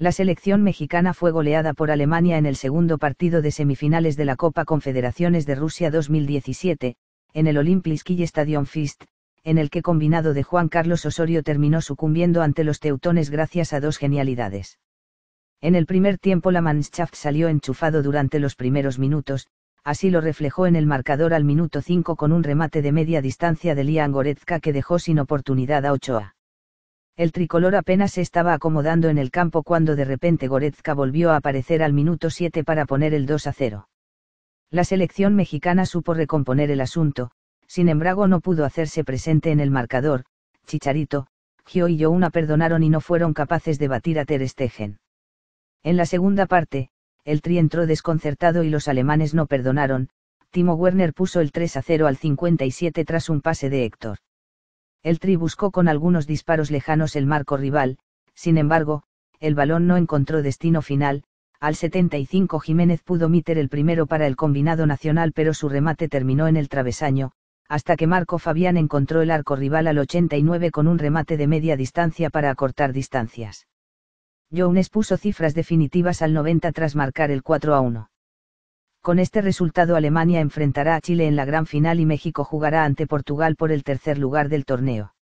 la selección mexicana fue goleada por Alemania en el segundo partido de semifinales de la Copa Confederaciones de Rusia 2017, en el Olympiski Stadion Fist, en el que combinado de Juan Carlos Osorio terminó sucumbiendo ante los teutones gracias a dos genialidades. En el primer tiempo la Mannschaft salió enchufado durante los primeros minutos, así lo reflejó en el marcador al minuto 5 con un remate de media distancia de Lian que dejó sin oportunidad a Ochoa. El tricolor apenas se estaba acomodando en el campo cuando de repente Goretzka volvió a aparecer al minuto 7 para poner el 2 a 0. La selección mexicana supo recomponer el asunto, sin embargo no pudo hacerse presente en el marcador, Chicharito, Gio y Jouna perdonaron y no fueron capaces de batir a Ter Stegen. En la segunda parte, el Tri entró desconcertado y los alemanes no perdonaron, Timo Werner puso el 3 a 0 al 57 tras un pase de Héctor. El Tri buscó con algunos disparos lejanos el marco rival, sin embargo, el balón no encontró destino final, al 75 Jiménez pudo meter el primero para el combinado nacional pero su remate terminó en el travesaño, hasta que Marco Fabián encontró el arco rival al 89 con un remate de media distancia para acortar distancias. Jones puso cifras definitivas al 90 tras marcar el 4 a 1. Con este resultado Alemania enfrentará a Chile en la gran final y México jugará ante Portugal por el tercer lugar del torneo.